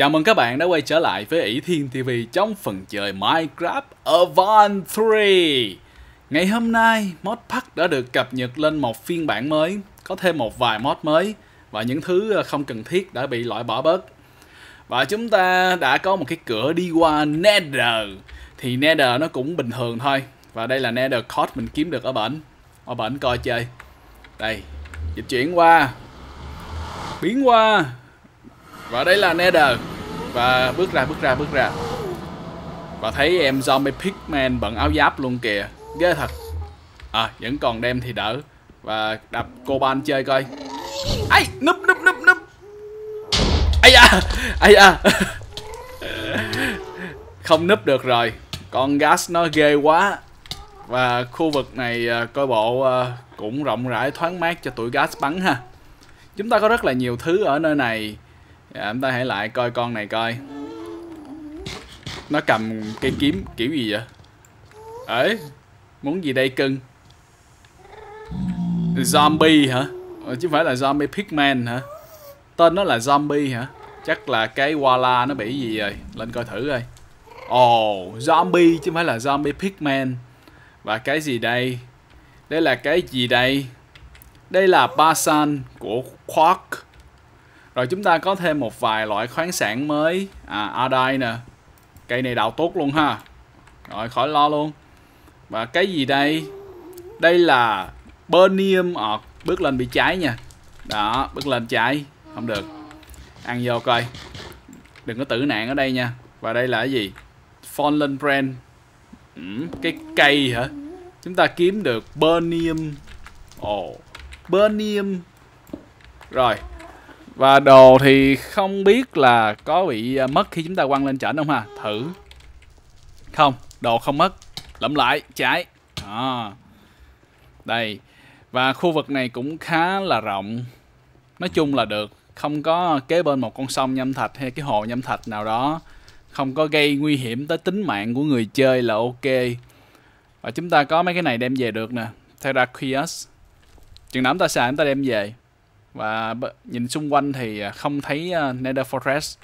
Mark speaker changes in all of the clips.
Speaker 1: Chào mừng các bạn đã quay trở lại với ỷ Thiên TV trong phần chơi Minecraft Avant 3 Ngày hôm nay, mod pack đã được cập nhật lên một phiên bản mới Có thêm một vài mod mới Và những thứ ờ, không cần thiết đã bị loại bỏ bớt Và chúng ta đã có một cái cửa đi qua Nether Thì Nether nó cũng bình thường thôi Và đây là Nether Code mình kiếm được ở bển Ở bển coi chơi Đây, dịch chuyển qua Biến qua và đây là Nether Và bước ra bước ra bước ra Và thấy em zombie pigman bận áo giáp luôn kìa Ghê thật À vẫn còn đem thì đỡ Và đập cô ban chơi coi ấy núp núp núp núp ấy da ấy da Không núp được rồi Con gas nó ghê quá Và khu vực này à, coi bộ à, cũng rộng rãi thoáng mát cho tụi gas bắn ha Chúng ta có rất là nhiều thứ ở nơi này Dạ, chúng ta hãy lại coi con này coi Nó cầm cây kiếm kiểu gì vậy? Ấy, muốn gì đây cưng? Zombie hả? Ờ, chứ phải là zombie pigman hả? Tên nó là zombie hả? Chắc là cái Wala nó bị gì rồi Lên coi thử coi Ồ, oh, zombie chứ phải là zombie pigman Và cái gì đây? Đây là cái gì đây? Đây là Basan của Quark rồi chúng ta có thêm một vài loại khoáng sản mới à Ardai nè cây này đào tốt luôn ha rồi khỏi lo luôn và cái gì đây đây là Bernium ọt à, bước lên bị cháy nha đó bước lên cháy không được ăn vô coi đừng có tử nạn ở đây nha và đây là cái gì Fallen Brand ừ, cái cây hả chúng ta kiếm được Bernium ồ oh. Bernium rồi và đồ thì không biết là có bị à, mất khi chúng ta quăng lên trển không ha Thử Không, đồ không mất Lẫm lại, trái à. Đây Và khu vực này cũng khá là rộng Nói chung là được Không có kế bên một con sông nhâm thạch hay cái hồ nhâm thạch nào đó Không có gây nguy hiểm tới tính mạng của người chơi là ok Và chúng ta có mấy cái này đem về được nè Terraquias Chừng nào ta xài chúng ta đem về và nhìn xung quanh thì à, không thấy à, Nether Fortress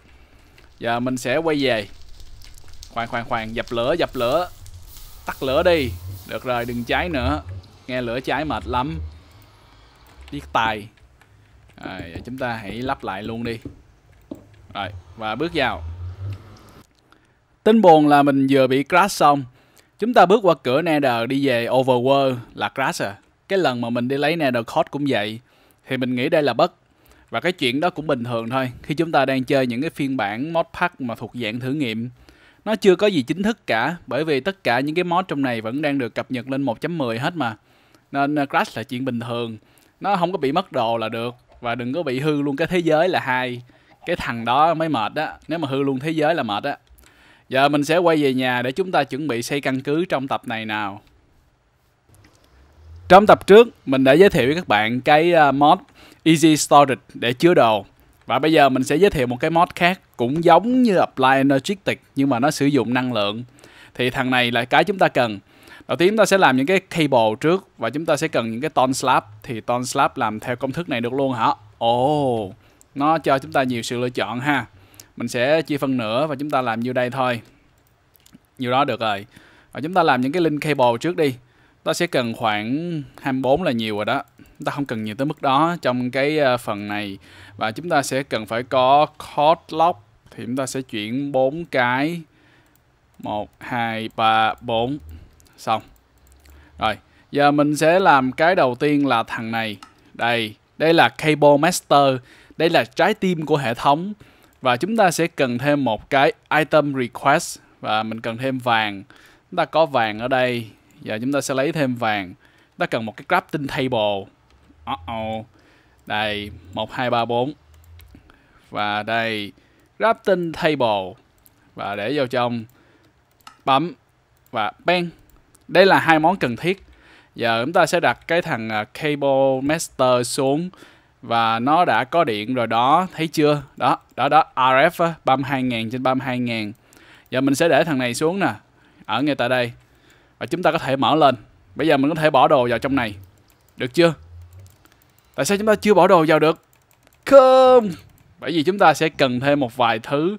Speaker 1: giờ mình sẽ quay về khoan khoan khoan dập lửa dập lửa tắt lửa đi được rồi đừng cháy nữa nghe lửa cháy mệt lắm điếc tài rồi, chúng ta hãy lắp lại luôn đi rồi và bước vào tin buồn là mình vừa bị crash xong chúng ta bước qua cửa Nether đi về Overworld là crash à cái lần mà mình đi lấy Nether Cord cũng vậy thì mình nghĩ đây là bất và cái chuyện đó cũng bình thường thôi khi chúng ta đang chơi những cái phiên bản mod pack mà thuộc dạng thử nghiệm nó chưa có gì chính thức cả bởi vì tất cả những cái mod trong này vẫn đang được cập nhật lên 1.10 hết mà nên ờ, crash là chuyện bình thường nó không có bị mất đồ là được và đừng có bị hư luôn cái thế giới là hai cái thằng đó mới mệt á nếu mà hư luôn thế giới là mệt á giờ mình sẽ quay về nhà để chúng ta chuẩn bị xây căn cứ trong tập này nào trong tập trước mình đã giới thiệu với các bạn cái à, mod Easy Storage để chứa đồ và bây giờ mình sẽ giới thiệu một cái mod khác cũng giống như Apply Energetic nhưng mà nó sử dụng năng lượng. Thì thằng này là cái chúng ta cần. Đầu tiên chúng ta sẽ làm những cái cable trước và chúng ta sẽ cần những cái ton slab thì ton slab làm theo công thức này được luôn hả? Ồ, oh, nó cho chúng ta nhiều sự lựa chọn ha. Mình sẽ chia phân nửa và chúng ta làm như đây thôi. Nhiều đó được rồi. Và chúng ta làm những cái link cable trước đi ta sẽ cần khoảng 24 là nhiều rồi đó ta không cần nhiều tới mức đó trong cái ờ, phần này và chúng ta sẽ cần phải có code lock thì chúng ta sẽ chuyển 4 cái 1 2 3 4 xong rồi giờ mình sẽ làm cái đầu tiên là thằng này đây đây là cable master đây là trái tim của hệ thống và chúng ta sẽ cần thêm một cái item request và mình cần thêm vàng chúng ta có vàng ở đây Giờ dạ, chúng ta sẽ lấy thêm vàng. Ta cần một cái crafting table. Uh oh. Đây, 1 2 3 4. Và đây crafting table và để vào trong bấm và bang. Đây là hai món cần thiết. Giờ chúng ta sẽ đặt cái thằng à, cable master xuống và nó đã có điện rồi đó, thấy chưa? Đó, đó đó RF á, 32.000 trên 32.000. Giờ mình sẽ để thằng này xuống nè. Ở ngay tại đây và chúng ta có thể mở lên bây giờ mình có thể bỏ đồ vào trong này được chưa tại sao chúng ta chưa bỏ đồ vào được không bởi vì chúng ta sẽ cần thêm một vài thứ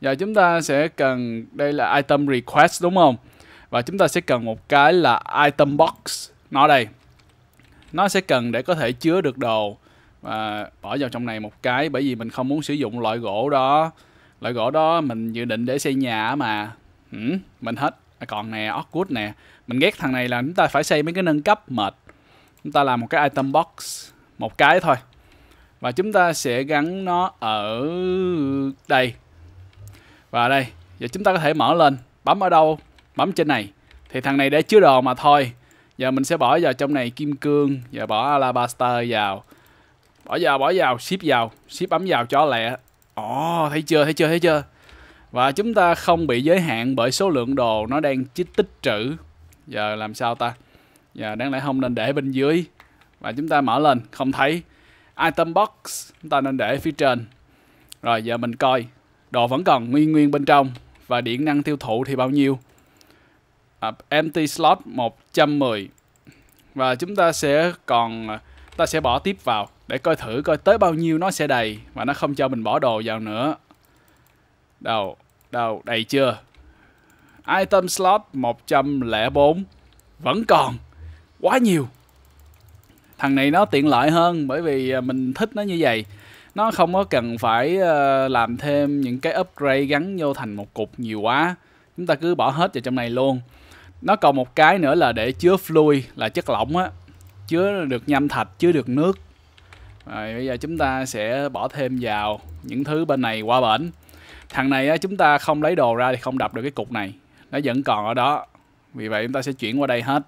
Speaker 1: và chúng ta sẽ cần đây là item request đúng không và chúng ta sẽ cần một cái là item box nó đây nó sẽ cần để có thể chứa được đồ và bỏ vào trong này một cái bởi vì mình không muốn sử dụng loại gỗ đó loại gỗ đó mình dự định để xây nhà mà ừ, mình hết còn nè Orkut nè mình ghét thằng này là chúng ta phải xây mấy cái nâng cấp mệt chúng ta làm một cái item box một cái thôi và chúng ta sẽ gắn nó ở đây và đây giờ chúng ta có thể mở lên bấm ở đâu bấm trên này thì thằng này để chứa đồ mà thôi giờ mình sẽ bỏ vào trong này kim cương giờ bỏ alabaster vào bỏ vào bỏ vào ship vào ship bấm vào cho lẹ ồ oh, thấy chưa thấy chưa thấy chưa và chúng ta không bị giới hạn bởi số lượng đồ nó đang tích trữ giờ làm sao ta giờ đáng lẽ không nên để bên dưới và chúng ta mở lên không thấy item box chúng ta nên để phía trên rồi giờ mình coi đồ vẫn còn nguyên nguyên bên trong và điện năng tiêu thụ thì bao nhiêu à, empty slot 110 và chúng ta sẽ còn ta sẽ bỏ tiếp vào để coi thử coi tới bao nhiêu nó sẽ đầy và nó không cho mình bỏ đồ vào nữa đâu Đâu, đầy chưa? Item slot 104 vẫn còn. Quá nhiều. Thằng này nó tiện lợi hơn bởi vì à, mình thích nó như vậy. Nó không có cần phải à, làm thêm những cái upgrade gắn vô thành một cục nhiều quá. Chúng ta cứ bỏ hết vào trong này luôn. Nó còn một cái nữa là để chứa fluid là chất lỏng á. Chứa được nhâm thạch, chứa được nước. Rồi bây giờ chúng ta sẽ bỏ thêm vào những thứ bên này qua bển thằng này á, chúng ta không lấy đồ ra thì không đập được cái cục này nó vẫn còn ở đó vì vậy chúng ta sẽ chuyển qua đây hết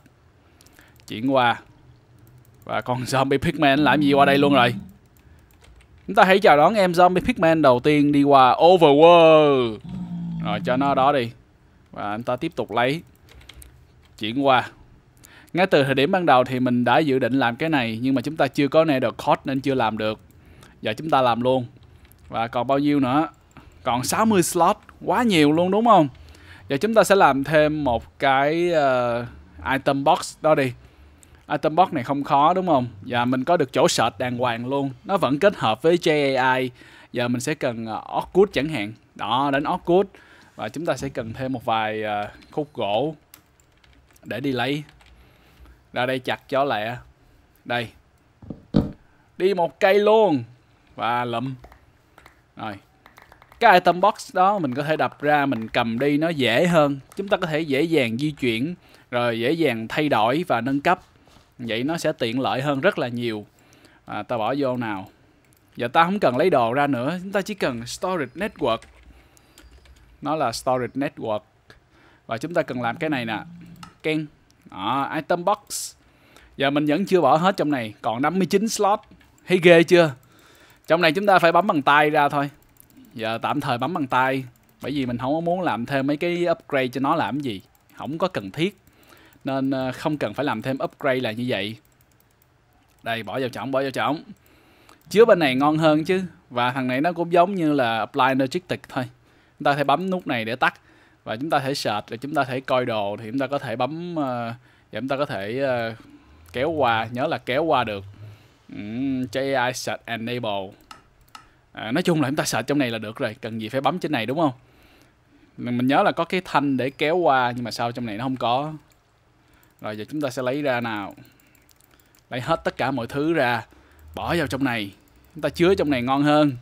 Speaker 1: chuyển qua và con zombie pigman làm gì qua đây luôn rồi chúng ta hãy chào đón em zombie pigman đầu tiên đi qua overworld rồi cho nó đó đi và chúng ta tiếp tục lấy chuyển qua ngay từ thời điểm ban đầu thì mình đã dự định làm cái này nhưng mà chúng ta chưa có nether code nên chưa làm được giờ chúng ta làm luôn và còn bao nhiêu nữa còn 60 slot quá nhiều luôn đúng không? giờ chúng ta sẽ làm thêm một cái uh, item box đó đi. Item box này không khó đúng không? Và mình có được chỗ sệt đàng hoàng luôn. Nó vẫn kết hợp với JAI. Giờ mình sẽ cần uh, chẳng hạn. Đó, đến Orkut. Và chúng ta sẽ cần thêm một vài uh, khúc gỗ để đi lấy. Ra đây chặt cho lẹ. Đây. Đi một cây luôn. Và lụm. Rồi, cái item box đó mình có thể đập ra mình cầm đi nó dễ hơn chúng ta có thể dễ dàng di chuyển rồi dễ dàng thay đổi và nâng cấp vậy nó sẽ tiện lợi hơn rất là nhiều à, ta bỏ vô nào giờ ta không cần lấy đồ ra nữa chúng ta chỉ cần storage network nó là storage network và chúng ta cần làm cái này nè ken à, item box giờ mình vẫn chưa bỏ hết trong này còn 59 slot thấy ghê chưa trong này chúng ta phải bấm bằng tay ra thôi giờ tạm thời bấm bằng tay bởi vì mình không có muốn làm thêm mấy cái upgrade cho nó làm gì không có cần thiết nên ờ, không cần phải làm thêm upgrade là như vậy đây bỏ vào chổng bỏ vào chổng chứa bên này ngon hơn chứ và thằng này nó cũng giống như là apply logistic thôi chúng ta thể bấm nút này để tắt và chúng ta thể search rồi chúng ta thể coi đồ thì chúng ta có thể bấm uh, chúng ta có thể uh, kéo qua nhớ là kéo qua được um, cho AI search enable à, nói chung là chúng ta sợ trong này là được rồi cần gì phải bấm trên này đúng không mình, mình nhớ là có cái thanh để kéo qua nhưng mà sao trong này nó không có rồi giờ chúng ta sẽ lấy ra nào lấy hết tất cả mọi thứ ra bỏ vào trong này chúng ta chứa trong này ngon hơn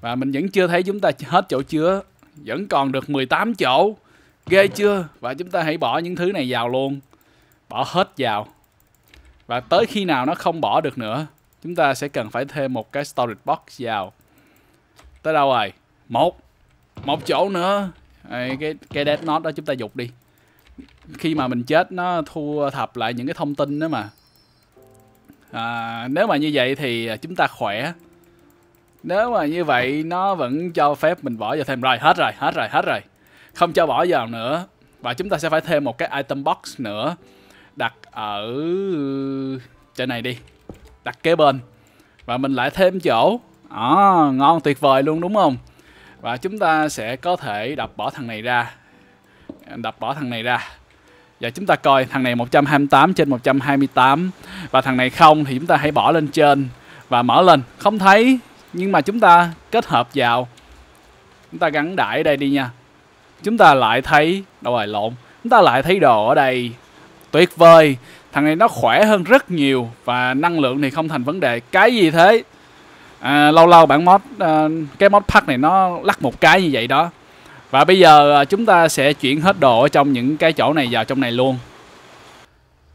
Speaker 1: và mình vẫn chưa thấy chúng ta hết chỗ chứa vẫn còn được 18 chỗ ghê chưa và chúng ta hãy bỏ những thứ này vào luôn bỏ hết vào và tới khi nào nó không bỏ được nữa chúng ta sẽ cần phải thêm một cái storage box vào Tới đâu rồi? Một. Một chỗ nữa. cái cái dead Note đó chúng ta dục đi. Khi mà mình chết nó thu thập lại những cái thông tin đó mà. À, nếu mà như vậy thì chúng ta khỏe. Nếu mà như vậy nó vẫn cho phép mình bỏ vào thêm rồi, hết rồi, hết rồi, hết rồi. Không cho bỏ vào nữa. Và chúng ta sẽ phải thêm một cái item box nữa đặt ở chỗ này đi đặt kế bên và mình lại thêm chỗ à, ngon tuyệt vời luôn đúng không và chúng ta sẽ có thể đập bỏ thằng này ra đập bỏ thằng này ra và chúng ta coi thằng này 128 trên 128 và thằng này không thì chúng ta hãy bỏ lên trên và mở lên không thấy nhưng mà chúng ta kết hợp vào chúng ta gắn đại đây đi nha chúng ta lại thấy đâu rồi lộn chúng ta lại thấy đồ ở đây tuyệt vời thằng này nó khỏe hơn rất nhiều và năng lượng thì không thành vấn đề cái gì thế à, lâu lâu bản mod à, cái mod pack này nó lắc một cái như vậy đó và bây giờ à, chúng ta sẽ chuyển hết đồ ở trong những cái chỗ này vào trong này luôn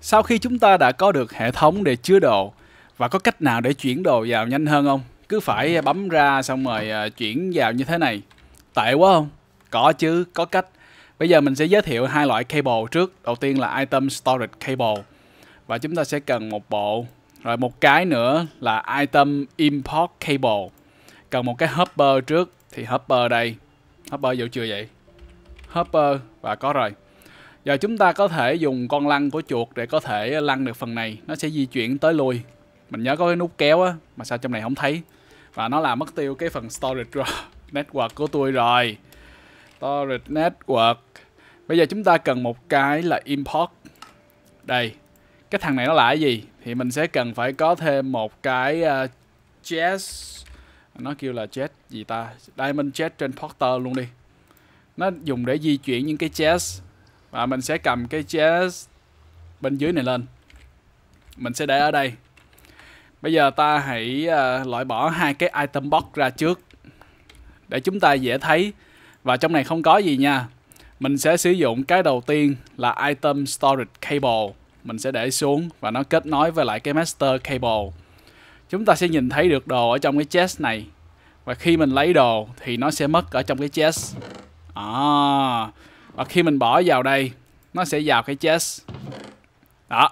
Speaker 1: sau khi chúng ta đã có được hệ thống để chứa đồ và có cách nào để chuyển đồ vào nhanh hơn không cứ phải bấm ra xong rồi à, chuyển vào như thế này tệ quá không có chứ có cách bây giờ mình sẽ giới thiệu hai loại cable trước đầu tiên là item storage cable và chúng ta sẽ cần một bộ rồi một cái nữa là item import cable. Cần một cái hopper trước thì hopper đây. Hopper vô chưa vậy? Hopper và có rồi. Giờ chúng ta có thể dùng con lăn của chuột để có thể lăn được phần này. Nó sẽ di chuyển tới lui. Mình nhớ có cái nút kéo á, mà sao trong này không thấy. Và nó làm mất tiêu cái phần storage network của tôi rồi. Storage network. Bây giờ chúng ta cần một cái là import. Đây. Cái thằng này nó là cái gì? thì mình sẽ cần phải có thêm một cái uh, ờ, chest nó kêu là chest gì ta diamond chest trên porter luôn đi nó dùng để di chuyển những cái chest và mình sẽ cầm cái chest bên dưới này lên mình sẽ để ở đây bây giờ ta hãy uh, loại bỏ hai cái item box ra trước để chúng ta dễ thấy và trong này không có gì nha mình sẽ sử dụng cái đầu tiên là item storage cable mình sẽ để xuống và nó kết nối với lại cái master cable chúng ta sẽ nhìn thấy được đồ ở trong cái chest này và khi mình lấy đồ thì nó sẽ mất ở trong cái chest à, và khi mình bỏ vào đây nó sẽ vào cái chest đó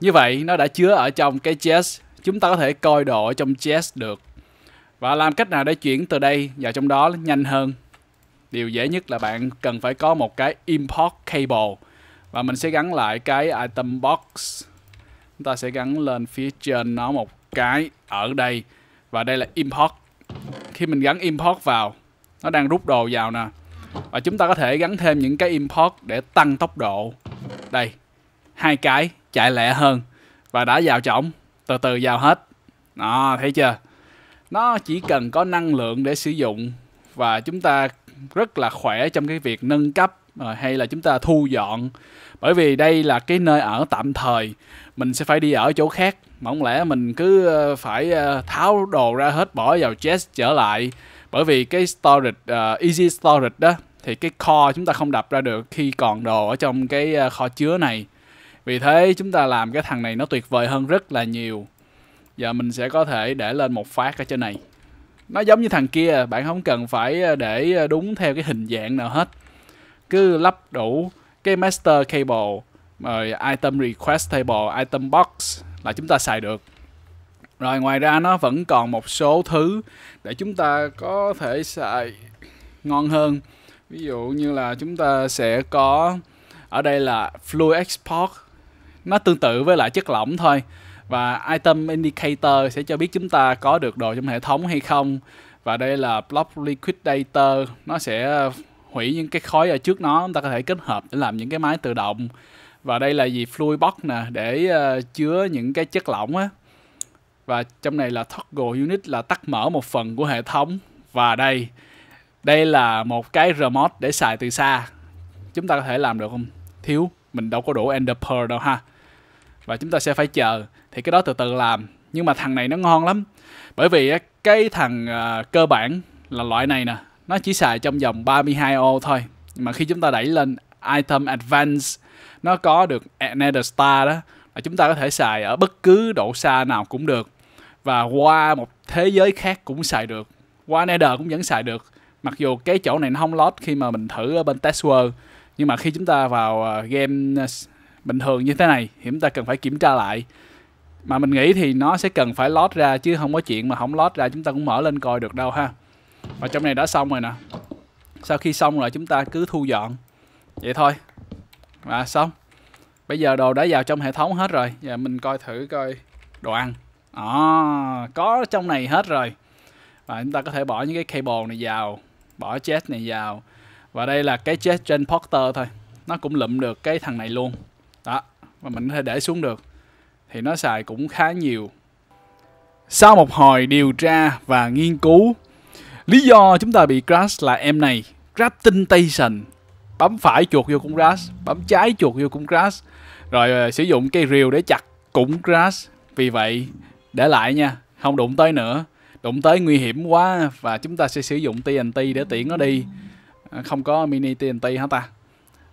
Speaker 1: như vậy nó đã chứa ở trong cái chest chúng ta có thể coi đồ ở trong chest được và làm cách nào để chuyển từ đây vào trong đó nhanh hơn điều dễ nhất là bạn cần phải có một cái import cable và mình sẽ gắn lại cái item box chúng ta sẽ gắn lên phía trên nó một cái ở đây và đây là import khi mình gắn import vào nó đang rút đồ vào nè và chúng ta có thể gắn thêm những cái import để tăng tốc độ đây hai cái chạy lẹ hơn và đã vào trỏng từ từ vào hết đó thấy chưa nó chỉ cần có năng lượng để sử dụng và chúng ta rất là khỏe trong cái việc nâng cấp rồi ờ, hay là chúng ta thu dọn bởi vì đây là cái nơi ở tạm thời mình sẽ phải đi ở chỗ khác mà lẽ mình cứ ờ, phải ờ, tháo đồ ra hết bỏ vào chest trở lại bởi vì cái storage uh, easy storage đó thì cái kho chúng ta không đập ra được khi còn đồ ở trong cái kho chứa này vì thế chúng ta làm cái thằng này nó tuyệt vời hơn rất là nhiều giờ mình sẽ có thể để lên một phát ở trên này nó giống như thằng kia bạn không cần phải để đúng theo cái hình dạng nào hết cứ lắp đủ cái master cable rồi item request table item box là chúng ta xài được rồi ngoài ra nó vẫn còn một số thứ để chúng ta có thể xài ngon hơn ví dụ như là chúng ta sẽ có ở đây là fluid export nó tương tự với lại chất lỏng thôi và item indicator sẽ cho biết chúng ta có được đồ trong hệ thống hay không và đây là block liquid data nó sẽ hủy những cái khói ở trước nó chúng ta có thể kết hợp để làm những cái máy tự động và đây là gì fluid box nè để uh, chứa những cái chất lỏng á và trong này là toggle unit là tắt mở một phần của hệ thống và đây đây là một cái remote để xài từ xa chúng ta có thể làm được không thiếu mình đâu có đủ ender pearl đâu ha và chúng ta sẽ phải chờ thì cái đó từ từ làm nhưng mà thằng này nó ngon lắm bởi vì cái thằng uh, cơ bản là loại này nè nó chỉ xài trong vòng 32 ô thôi mà khi chúng ta đẩy lên item advance nó có được nether star đó là chúng ta có thể xài ở bất cứ độ xa nào cũng được và qua một thế giới khác cũng xài được qua nether cũng vẫn xài được mặc dù cái chỗ này nó không lót khi mà mình thử ở bên test world nhưng mà khi chúng ta vào ờ, game ờ, bình thường như thế này thì chúng ta cần phải kiểm tra lại mà mình nghĩ thì nó sẽ cần phải lót ra chứ không có chuyện mà không lót ra chúng ta cũng mở lên coi được đâu ha và trong này đã xong rồi nè sau khi xong rồi chúng ta cứ thu dọn vậy thôi và xong bây giờ đồ đã vào trong hệ thống hết rồi giờ mình coi thử coi đồ ăn đó có trong này hết rồi và chúng ta có thể bỏ những cái cable này vào bỏ chest này vào và đây là cái chest trên porter thôi nó cũng lụm được cái thằng này luôn đó và mình có thể để xuống được thì nó xài cũng khá nhiều sau một hồi điều tra và nghiên cứu Lý do chúng ta bị crash là em này, Crafting Station. Bấm phải chuột vô cũng crash, bấm trái chuột vô cũng crash. Rồi uh, sử dụng cây rìu để chặt cũng crash. Vì vậy, để lại nha, không đụng tới nữa. Đụng tới nguy hiểm quá và chúng ta sẽ sử dụng TNT để tiễn nó đi. Ờ, không có mini TNT hả ta?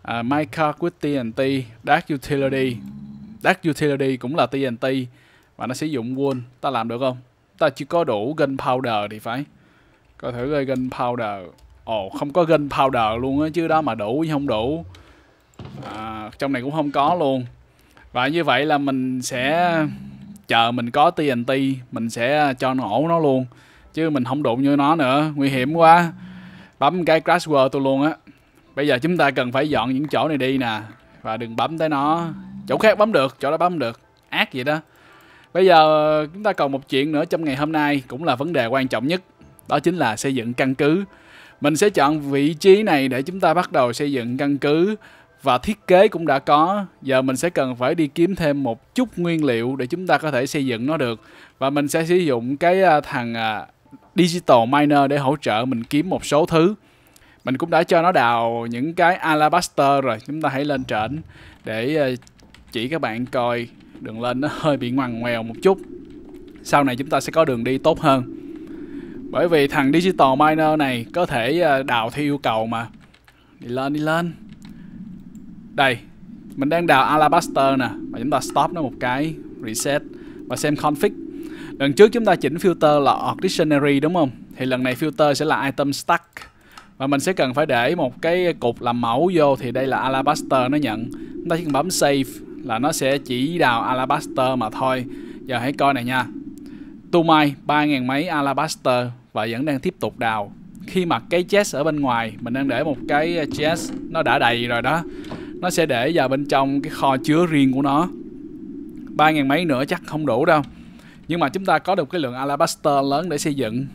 Speaker 1: À, my car with TNT, Dark Utility. Dark Utility cũng là TNT và nó sử dụng wall. Ta làm được không? Ta chỉ có đủ gunpowder thì phải. Coi thử coi gunpowder Ồ oh, không có gunpowder luôn á Chứ đó mà đủ chứ không đủ à, Trong này cũng không có luôn Và như vậy là mình sẽ Chờ mình có TNT Mình sẽ cho nổ nó luôn Chứ mình không đụng như nó nữa Nguy hiểm quá Bấm cái crash world tôi luôn á Bây giờ chúng ta cần phải dọn những chỗ này đi nè Và đừng bấm tới nó Chỗ khác bấm được, chỗ đó bấm được Ác vậy đó Bây giờ chúng ta còn một chuyện nữa trong ngày hôm nay Cũng là vấn đề quan trọng nhất đó chính là xây dựng căn cứ mình sẽ chọn vị trí này để chúng ta bắt đầu xây dựng căn cứ và thiết kế cũng đã có giờ mình sẽ cần phải đi kiếm thêm một chút nguyên liệu để chúng ta có thể xây dựng nó được và mình sẽ sử dụng cái à, thằng à, digital miner để hỗ trợ mình kiếm một số thứ mình cũng đã cho nó đào những cái alabaster rồi chúng ta hãy lên trển để à, chỉ các bạn coi đường lên nó hơi bị ngoằn ngoèo một chút sau này chúng ta sẽ có đường đi tốt hơn bởi vì thằng Digital Miner này có thể à, đào theo yêu cầu mà Đi lên đi lên Đây Mình đang đào Alabaster nè Và chúng ta stop nó một cái Reset Và xem config Lần trước chúng ta chỉnh filter là Org đúng không? Thì lần này filter sẽ là item stack Và mình sẽ cần phải để một cái cục làm mẫu vô Thì đây là Alabaster nó nhận Chúng ta chỉ cần bấm save là nó sẽ chỉ đào Alabaster mà thôi Giờ hãy coi này nha Tu Mai 3.000 máy Alabaster và vẫn đang tiếp tục đào. Khi mà cái chest ở bên ngoài, mình đang để một cái chest nó đã đầy rồi đó. Nó sẽ để vào bên trong cái kho chứa riêng của nó. 3.000 máy nữa chắc không đủ đâu. Nhưng mà chúng ta có được cái lượng Alabaster lớn để xây dựng.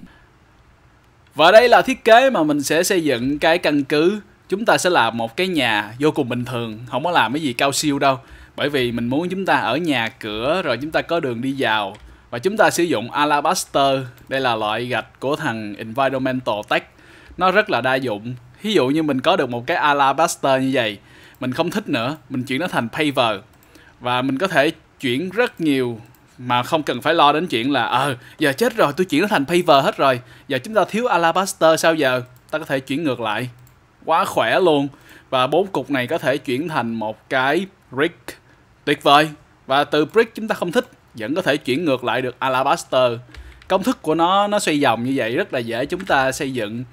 Speaker 1: Và đây là thiết kế mà mình sẽ xây dựng cái căn cứ. Chúng ta sẽ làm một cái nhà vô cùng bình thường, không có làm cái gì cao siêu đâu. Bởi vì mình muốn chúng ta ở nhà cửa rồi chúng ta có đường đi vào và chúng ta sử dụng Alabaster, đây là loại gạch của thằng Environmental Tech. Nó rất là đa dụng. Ví dụ như mình có được một cái Alabaster như vậy, mình không thích nữa, mình chuyển nó thành Paver. Và mình có thể chuyển rất nhiều mà không cần phải lo đến chuyện là ờ giờ chết rồi tôi chuyển nó thành paver hết rồi giờ chúng ta thiếu alabaster sao giờ ta có thể chuyển ngược lại quá khỏe luôn và bốn cục này có thể chuyển thành một cái brick tuyệt vời và từ brick chúng ta không thích vẫn có thể chuyển ngược lại được alabaster công thức của nó nó xoay vòng như vậy rất là dễ chúng ta xây dựng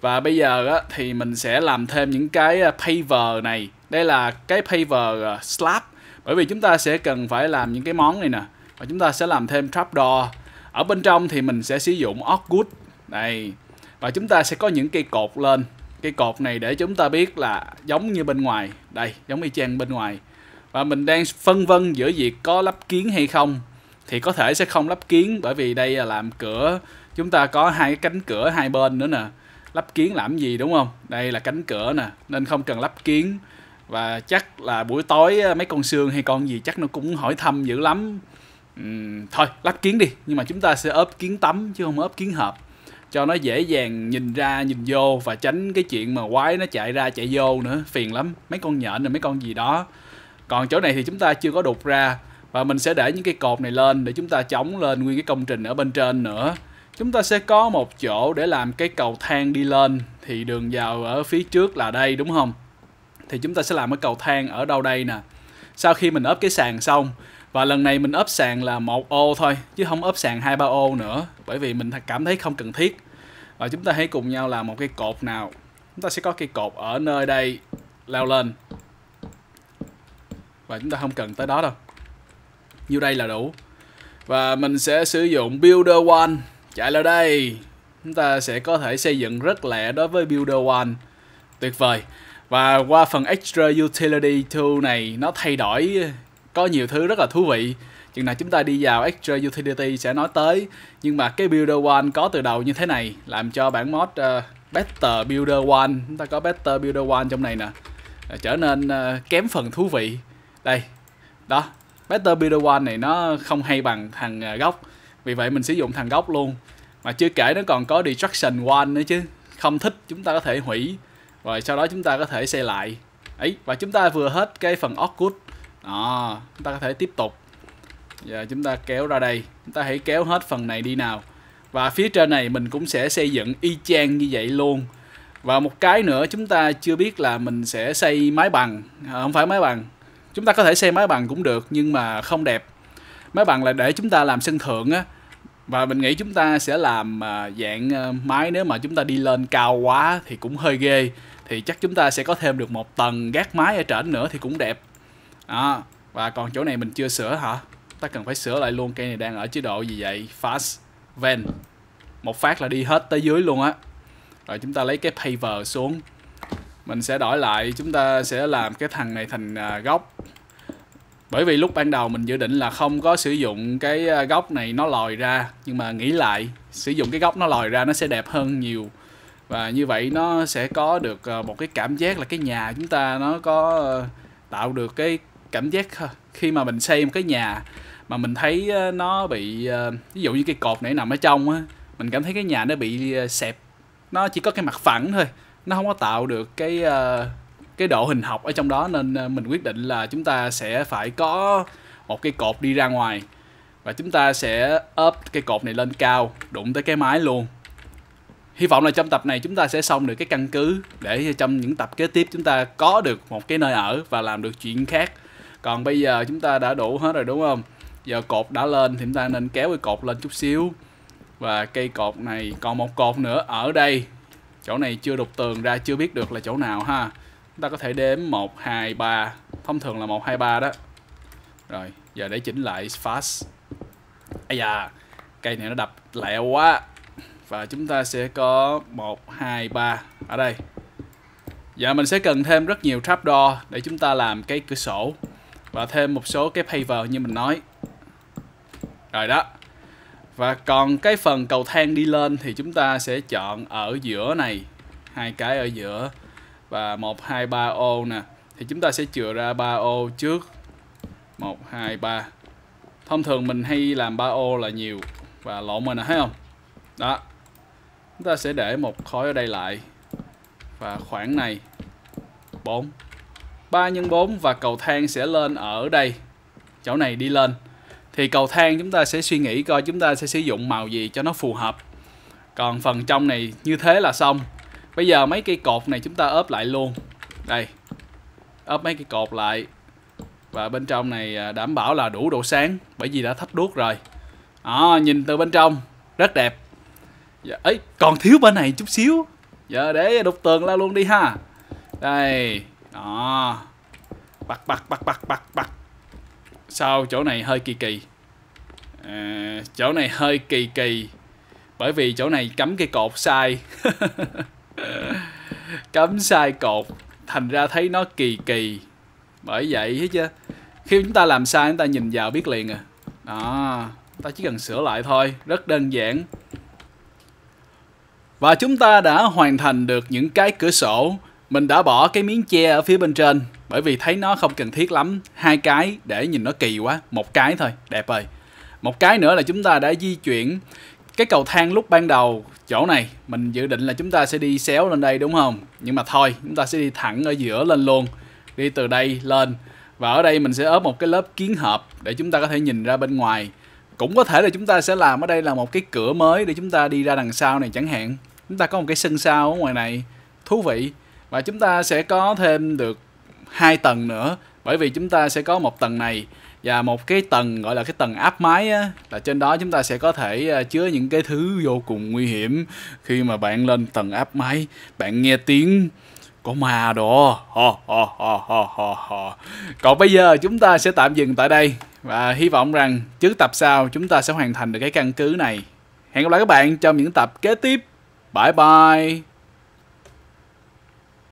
Speaker 1: và bây giờ á, thì mình sẽ làm thêm những cái à, paver này đây là cái paver à, slab bởi vì chúng ta sẽ cần phải làm những cái món này nè và chúng ta sẽ làm thêm trapdoor ở bên trong thì mình sẽ sử dụng oak này và chúng ta sẽ có những cây cột lên cây cột này để chúng ta biết là giống như bên ngoài đây giống y chang bên ngoài và mình đang phân vân giữa việc có lắp kiến hay không thì có thể sẽ không lắp kiến bởi vì đây là làm cửa chúng ta có hai cái cánh cửa hai bên nữa nè lắp kiến làm gì đúng không đây là cánh cửa nè nên không cần lắp kiến và chắc là buổi tối ờ, mấy con xương hay con gì chắc nó cũng hỏi thăm dữ lắm uhm, thôi lắp kiến đi nhưng mà chúng ta sẽ ốp kiến tắm chứ không ốp kiến hợp cho nó dễ dàng nhìn ra nhìn vô và tránh cái chuyện mà quái nó chạy ra chạy vô nữa phiền lắm mấy con nhện rồi mấy con gì đó còn chỗ này thì chúng ta chưa có đục ra và mình sẽ để những cái cột này lên để chúng ta chống lên nguyên cái công trình ở bên trên nữa chúng ta sẽ có một chỗ để làm cái cầu thang đi lên thì đường vào ở phía trước là đây đúng không thì chúng ta sẽ làm cái cầu thang ở đâu đây nè sau khi mình ốp cái sàn xong và lần này mình ốp sàn là một ô thôi chứ không ốp sàn hai ba ô nữa bởi vì mình cảm thấy không cần thiết và chúng ta hãy cùng nhau làm một cái cột nào chúng ta sẽ có cái cột ở nơi đây leo lên và chúng ta không cần tới đó đâu nhiêu đây là đủ và mình sẽ sử dụng Builder One chạy lên đây chúng ta sẽ có thể xây dựng rất lẹ đối với Builder One tuyệt vời và qua phần Extra Utility Tool này nó thay đổi có nhiều thứ rất là thú vị chừng nào chúng ta đi vào Extra Utility sẽ nói tới nhưng mà cái Builder One có từ đầu như thế này làm cho bản mod uh, Better Builder One chúng ta có Better Builder One trong này nè trở nên uh, kém phần thú vị đây đó Better Builder One này nó không hay bằng thằng à, gốc vì vậy mình sử dụng thằng gốc luôn mà chưa kể nó còn có Destruction One nữa chứ không thích chúng ta có thể hủy rồi sau đó chúng ta có thể xây lại ấy và chúng ta vừa hết cái phần output đó chúng ta có thể tiếp tục giờ chúng ta kéo ra đây chúng ta hãy kéo hết phần này đi nào và phía trên này mình cũng sẽ xây dựng y chang như vậy luôn và một cái nữa chúng ta chưa biết là mình sẽ xây mái bằng à, không phải mái bằng chúng ta có thể xây máy bằng cũng được nhưng mà không đẹp máy bằng là để chúng ta làm sân thượng á và mình nghĩ chúng ta sẽ làm à, dạng à, máy nếu mà chúng ta đi lên cao quá thì cũng hơi ghê thì chắc chúng ta sẽ có thêm được một tầng gác mái ở trển nữa thì cũng đẹp đó và còn chỗ này mình chưa sửa hả ta cần phải sửa lại luôn cây này đang ở chế độ gì vậy fast van một phát là đi hết tới dưới luôn á rồi chúng ta lấy cái paver xuống mình sẽ đổi lại chúng ta sẽ làm cái thằng này thành à, góc bởi vì lúc ban đầu mình dự định là không có sử dụng cái ờ, góc này nó lòi ra nhưng mà nghĩ lại sử dụng cái góc nó lòi ra nó sẽ đẹp hơn nhiều và như vậy nó sẽ có được ờ, một cái cảm giác là cái nhà chúng ta nó có ờ, tạo được cái cảm giác khi mà mình xây một cái nhà mà mình thấy nó bị ví dụ như cái cột này nằm ở trong á mình cảm thấy cái nhà nó bị xẹp nó chỉ có cái mặt phẳng thôi nó không có tạo được cái cái độ hình học ở trong đó nên ờ, mình quyết định là chúng ta sẽ phải có một cái cột đi ra ngoài và chúng ta sẽ up cái cột này lên cao đụng tới cái mái luôn hy vọng là trong tập này chúng ta sẽ xong được cái căn cứ để trong những tập kế tiếp chúng ta có được một cái nơi ở và làm được chuyện khác còn bây giờ chúng ta đã đủ hết rồi đúng không giờ cột đã lên thì chúng ta nên kéo cái cột lên chút xíu và cây cột này còn một cột nữa ở đây chỗ này chưa đục tường ra chưa biết được là chỗ nào ha ta có thể đếm 1 2 3 thông thường là 1 2 3 đó rồi giờ để chỉnh lại fast ây da cây này nó đập lẹo quá và chúng ta sẽ có 1 2 3 ở đây giờ mình sẽ cần thêm rất nhiều trapdoor để chúng ta làm cái cửa sổ và thêm một số cái paver như mình nói. Rồi đó. Và còn cái phần cầu thang đi lên thì chúng ta sẽ chọn ở giữa này, hai cái ở giữa và 1 2 3 ô nè thì chúng ta sẽ chừa ra 3 ô trước 1 2 3 thông thường mình hay làm 3 ô là nhiều và lộn rồi nè à, thấy không đó chúng ta sẽ để một khối ở đây lại và khoảng này 4 3 x 4 và cầu thang sẽ lên ở đây chỗ này đi lên thì cầu thang chúng ta sẽ suy nghĩ coi chúng ta sẽ sử dụng màu gì cho nó phù hợp còn phần trong này như thế là xong Bây giờ mấy cây cột này chúng ta ốp lại luôn Đây Ốp mấy cây cột lại Và bên trong này à, đảm bảo là đủ độ sáng Bởi vì đã thắp đuốc rồi à, Nhìn từ bên trong Rất đẹp dạ, ấy Còn thiếu bên này chút xíu Giờ dạ, để đục tường ra luôn đi ha Đây Đó Bật bật bật bật bật bật Sao chỗ này hơi kỳ kỳ à, Chỗ này hơi kỳ kỳ Bởi vì chỗ này cắm cây cột sai cắm sai cột thành ra thấy nó kỳ kỳ bởi vậy thấy chứ khi chúng ta làm sai chúng ta nhìn vào biết liền à đó ta chỉ cần sửa lại thôi rất đơn giản và chúng ta đã hoàn thành được những cái cửa sổ mình đã bỏ cái miếng che ở phía bên trên bởi vì thấy nó không cần thiết lắm hai cái để nhìn nó kỳ quá một cái thôi đẹp rồi một cái nữa là chúng ta đã di chuyển cái cầu thang lúc ban đầu chỗ này mình dự định là chúng ta sẽ đi xéo lên đây đúng không nhưng mà thôi chúng ta sẽ đi thẳng ở giữa lên luôn đi từ đây lên và ở đây mình sẽ ốp một cái lớp kiến hợp để chúng ta có thể nhìn ra bên ngoài cũng có thể là chúng ta sẽ làm ở đây là một cái cửa mới để chúng ta đi ra đằng sau này chẳng hạn chúng ta có một cái sân sau ở ngoài này thú vị và chúng ta sẽ có thêm được hai tầng nữa bởi vì chúng ta sẽ có một tầng này và một cái tầng gọi là cái tầng áp máy á, là trên đó chúng ta sẽ có thể à, chứa những cái thứ vô cùng nguy hiểm khi mà bạn lên tầng áp máy bạn nghe tiếng có ma đó ho, ho, ho, ho, ho, còn bây giờ chúng ta sẽ tạm dừng tại đây và hy vọng rằng trước tập sau chúng ta sẽ hoàn thành được cái căn cứ này hẹn gặp lại các bạn trong những tập kế tiếp bye bye